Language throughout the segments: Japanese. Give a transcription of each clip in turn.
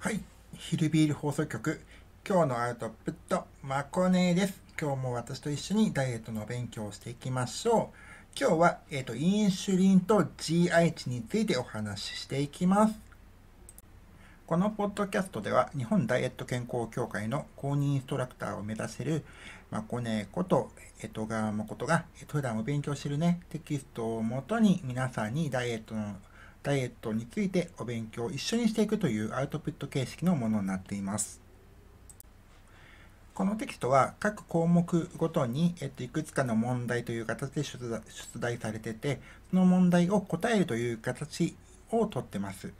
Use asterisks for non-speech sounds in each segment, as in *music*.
はい、ヒルビール放送局今日のアウトプットまこねです今日も私と一緒にダイエットの勉強をしていきましょう今日は、えーと、インシュリンと GI 値についてお話ししていきますこのポッドキャストでは日本ダイエット健康協会の公認インストラクターを目指せるまこねこと江戸川誠が普段お勉強してるねテキストをもとに皆さんにダイエットのダイエットについてお勉強を一緒にしていくというアウトプット形式のものになっています。このテキストは各項目ごとに、えっと、いくつかの問題という形で出題されてて、その問題を答えるという形をとってます。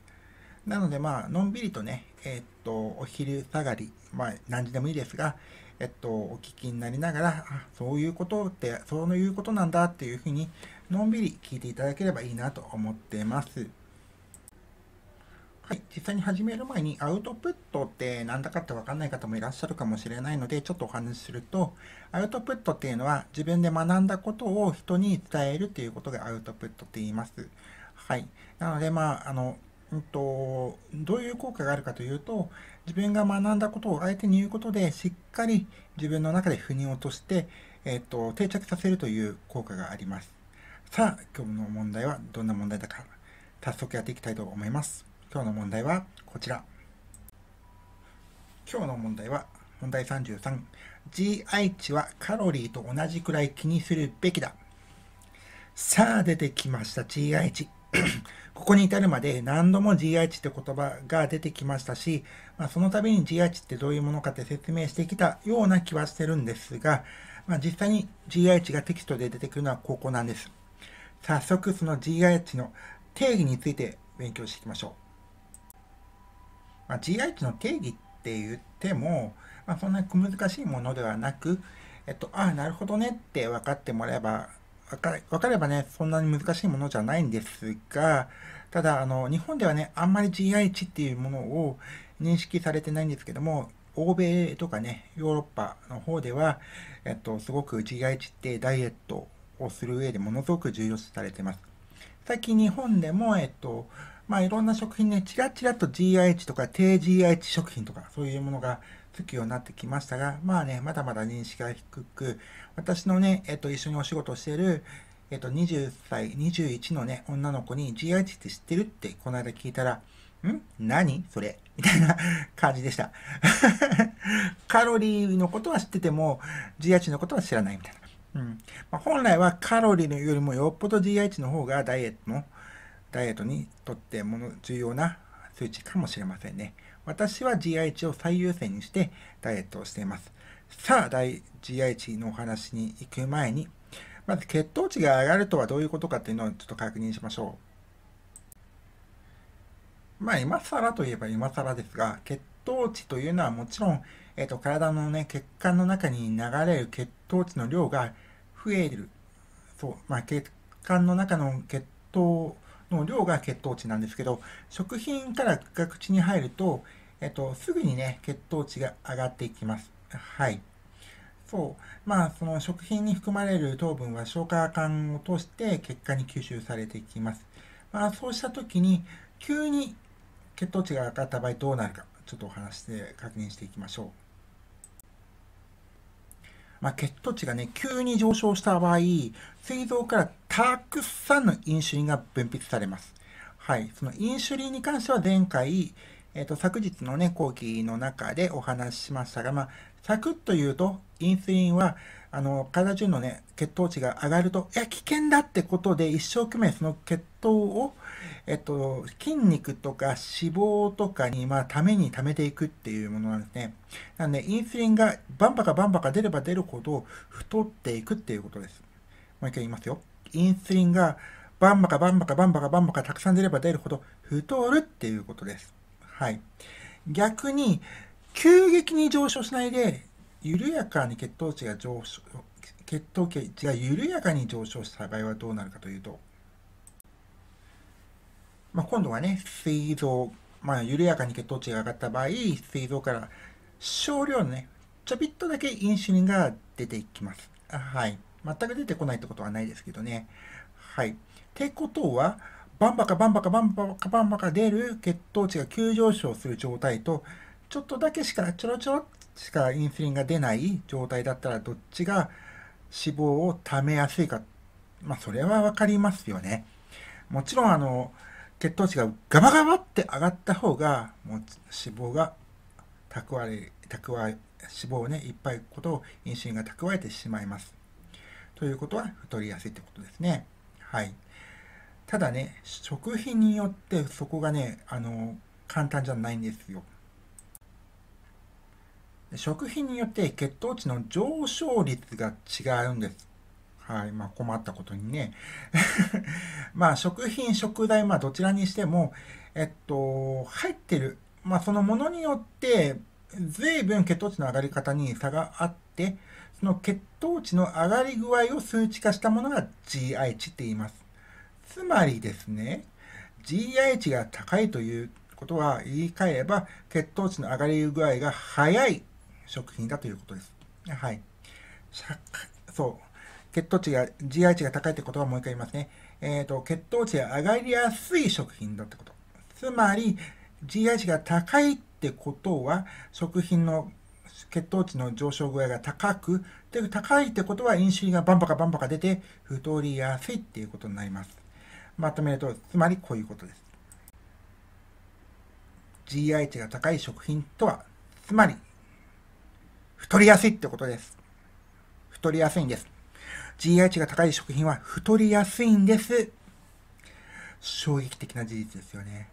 なので、まあ、のんびりとね、えっと、お昼下がり、まあ、何時でもいいですが、えっと、お聞きになりながら、そういうことって、そういうことなんだっていうふうにのんびり聞いていただければいいなと思ってます。はい、実際に始める前にアウトプットって何だかって分かんない方もいらっしゃるかもしれないのでちょっとお話しするとアウトプットっていうのは自分で学んだことを人に伝えるっていうことがアウトプットって言います。はい、なのでまああの、うんと、とどういう効果があるかというと自分が学んだことを相手に言うことでしっかり自分の中で腑に落として、えっと定着させるという効果があります。さあ、今日の問題はどんな問題だか、早速やっていきたいと思います。今日の問題はこちら。今日の問題は、問題33。GI 値はカロリーと同じくらい気にするべきだ。さあ、出てきました GI 値。*coughs* ここに至るまで何度も GI 値って言葉が出てきましたし、まあ、その度に GI 値ってどういうものかって説明してきたような気はしてるんですが、まあ、実際に GI 値がテキストで出てくるのはここなんです。早速その GIH の定義について勉強していきましょう。まあ、GIH の定義って言っても、まあ、そんなに難しいものではなく、えっと、ああ、なるほどねって分かってもらえば、分か分かればね、そんなに難しいものじゃないんですが、ただ、あの、日本ではね、あんまり GIH っていうものを認識されてないんですけども、欧米とかね、ヨーロッパの方では、えっと、すごく GIH ってダイエットをする上でものすごく重要視されてます。最近日本でも、えっと、まあ、いろんな食品ね、ちらちらと GIH とか低 GIH 食品とか、そういうものが付くようになってきましたが、まあね、まだまだ認識が低く、私のね、えっと、一緒にお仕事してる、えっと、20歳、21のね、女の子に GIH って知ってるってこの間聞いたら、ん何それみたいな *laughs* 感じでした。*laughs* カロリーのことは知ってても、GIH のことは知らないみたいな。うんまあ、本来はカロリーのよりもよっぽど GI 値の方がダイエットのダイエットにとってもの重要な数値かもしれませんね。私は GI 値を最優先にしてダイエットをしています。さあ、GI 値のお話に行く前に、まず血糖値が上がるとはどういうことかっていうのをちょっと確認しましょう。まあ、今更といえば今更ですが、血糖値というのはもちろん、えっ、ー、と、体のね、血管の中に流れる血糖値の量が増える。そう、まあ、血管の中の血糖の量が血糖値なんですけど、食品からが口に入ると、えっと、すぐにね、血糖値が上がっていきます。はい。そう。まあ、その食品に含まれる糖分は消化管を通して血管に吸収されていきます。まあ、そうした時に、急に血糖値が上がった場合どうなるか、ちょっとお話で確認していきましょう。まあ、血糖値がね、急に上昇した場合、膵臓からたくさんのインシュリンが分泌されます。はい。そのインシュリンに関しては前回、えっ、ー、と、昨日のね、講義の中でお話ししましたが、まあ、サクッと言うと、インスリンはあの、体中のね、血糖値が上がると、いや、危険だってことで、一生懸命その血糖を、えっと、筋肉とか脂肪とかに、まあ、ために貯めていくっていうものなんですね。なんで、インスリンがバンバカバンバカ出れば出るほど太っていくっていうことです。もう一回言いますよ。インスリンがバンバカバンバカバンバカバンバカたくさん出れば出るほど太るっていうことです。はい。逆に、急激に上昇しないで、緩やかに血糖値が上昇血糖値が緩やかに上昇した場合はどうなるかというと、まあ、今度はね膵臓、まあ、緩やかに血糖値が上がった場合膵臓から少量のねちょびっとだけインシュリンが出ていきますはい全く出てこないってことはないですけどねはいってことはバンバカバンバカバンバカバンバカ出る血糖値が急上昇する状態とちょっとだけしかちょろちょろしかインスリンが出ない状態だったらどっちが脂肪をためやすいか、まあ、それはわかりますよね。もちろん、あの、血糖値がガバガバって上がった方が、もう脂肪が蓄え、蓄え、脂肪をね、いっぱいことをインスリンが蓄えてしまいます。ということは、太りやすいってことですね。はい。ただね、食品によってそこがね、あの、簡単じゃないんですよ。食品によって血糖値の上昇率が違うんです。はい。まあ、困ったことにね。*laughs* まあ、食品、食材、まあ、どちらにしても、えっと、入ってる。まあ、そのものによって、随分血糖値の上がり方に差があって、その血糖値の上がり具合を数値化したものが GI 値って言います。つまりですね、GI 値が高いということは言い換えれば、血糖値の上がり具合が早い食品だということです。はい。そう。血糖値が、GI 値が高いってことはもう一回言いますね。えっ、ー、と、血糖値が上がりやすい食品だってこと。つまり、GI 値が高いってことは、食品の血糖値の上昇具合が高く、で高いってことは飲酒がバンバカバンバカ出て、太りやすいっていうことになります。まとめると、つまりこういうことです。GI 値が高い食品とは、つまり太りやすいってことです。太りやすいんです。GI 値が高い食品は太りやすいんです。衝撃的な事実ですよね。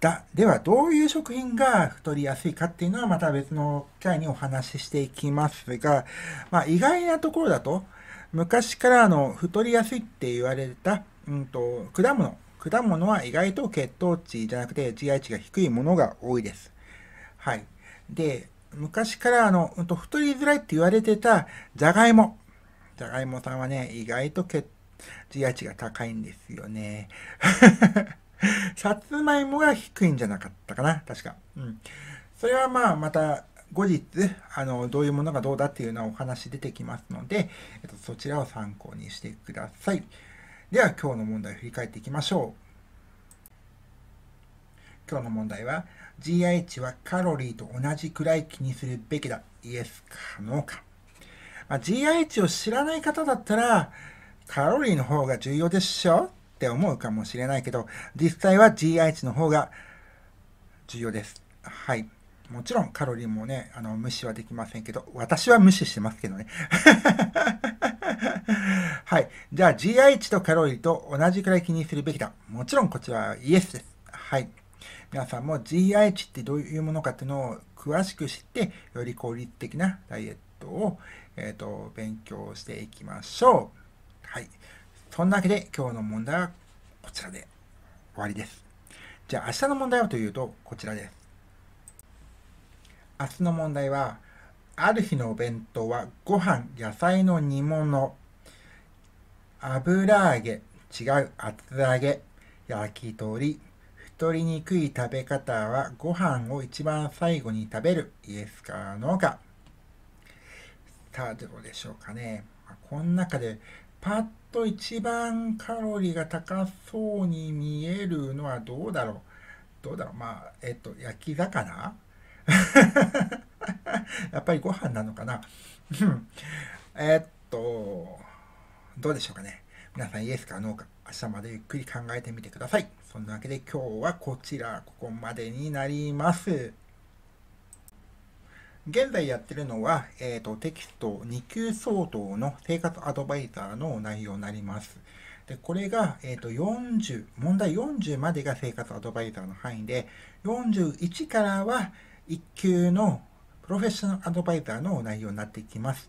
だ、ではどういう食品が太りやすいかっていうのはまた別の機会にお話ししていきますが、まあ意外なところだと、昔からあの太りやすいって言われた、うんと、果物。果物は意外と血糖値じゃなくて GI 値が低いものが多いです。はい。で、昔からあの、太りづらいって言われてたじゃがいも。じゃがいもさんはね、意外と血自圧値が高いんですよね。*laughs* さつまいもが低いんじゃなかったかな、確か。うん。それはまあ、また後日、あの、どういうものがどうだっていうのはお話出てきますので、えっと、そちらを参考にしてください。では、今日の問題を振り返っていきましょう。今日の問題は、GI 値はカロリーと同じくらい気にするべきだ。イエスかノーか。まあ、GI 値を知らない方だったら、カロリーの方が重要でしょって思うかもしれないけど、実際は GI 値の方が重要です。はい。もちろんカロリーもね、あの、無視はできませんけど、私は無視してますけどね。*laughs* はい。じゃあ GI 値とカロリーと同じくらい気にするべきだ。もちろんこちらはイエスです。はい。皆さんも GI 値ってどういうものかっていうのを詳しく知って、より効率的なダイエットを、えっ、ー、と、勉強していきましょう。はい。そんなわけで今日の問題はこちらで終わりです。じゃあ明日の問題はというとこちらです。明日の問題は、ある日のお弁当はご飯、野菜の煮物、油揚げ、違う厚揚げ、焼き鳥、太りにくい食べ方はご飯を一番最後に食べるイエスかノーかさあどうでしょうかねこの中でパッと一番カロリーが高そうに見えるのはどうだろうどうだろうまあえっと焼き魚 *laughs* やっぱりご飯なのかな *laughs* えっとどうでしょうかね皆さんイエスかノーか明日までゆっくり考えてみてください。そんなわけで今日はこちら、ここまでになります。現在やってるのは、えっ、ー、と、テキスト2級相当の生活アドバイザーの内容になります。で、これが、えっ、ー、と、40、問題40までが生活アドバイザーの範囲で、41からは1級のプロフェッショナルアドバイザーの内容になっていきます。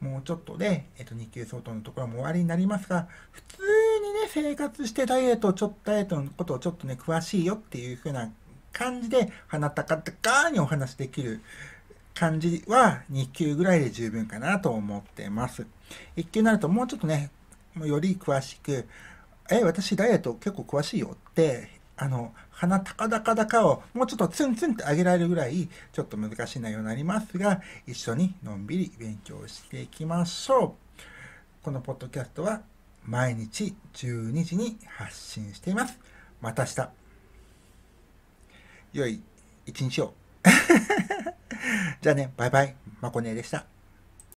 もうちょっとで、えっと、2級相当のところも終わりになりますが、普通にね、生活してダイエット、ちょっとダイエットのことをちょっとね、詳しいよっていう風な感じで、鼻高々にお話できる感じは2級ぐらいで十分かなと思ってます。1級になるともうちょっとね、より詳しく、え、私ダイエット結構詳しいよってあの、鼻高々高をもうちょっとツンツンって上げられるぐらい、ちょっと難しい内容になりますが、一緒にのんびり勉強していきましょう。このポッドキャストは毎日12時に発信しています。また明日。良い一日を。*laughs* じゃあね、バイバイ。まこねでした。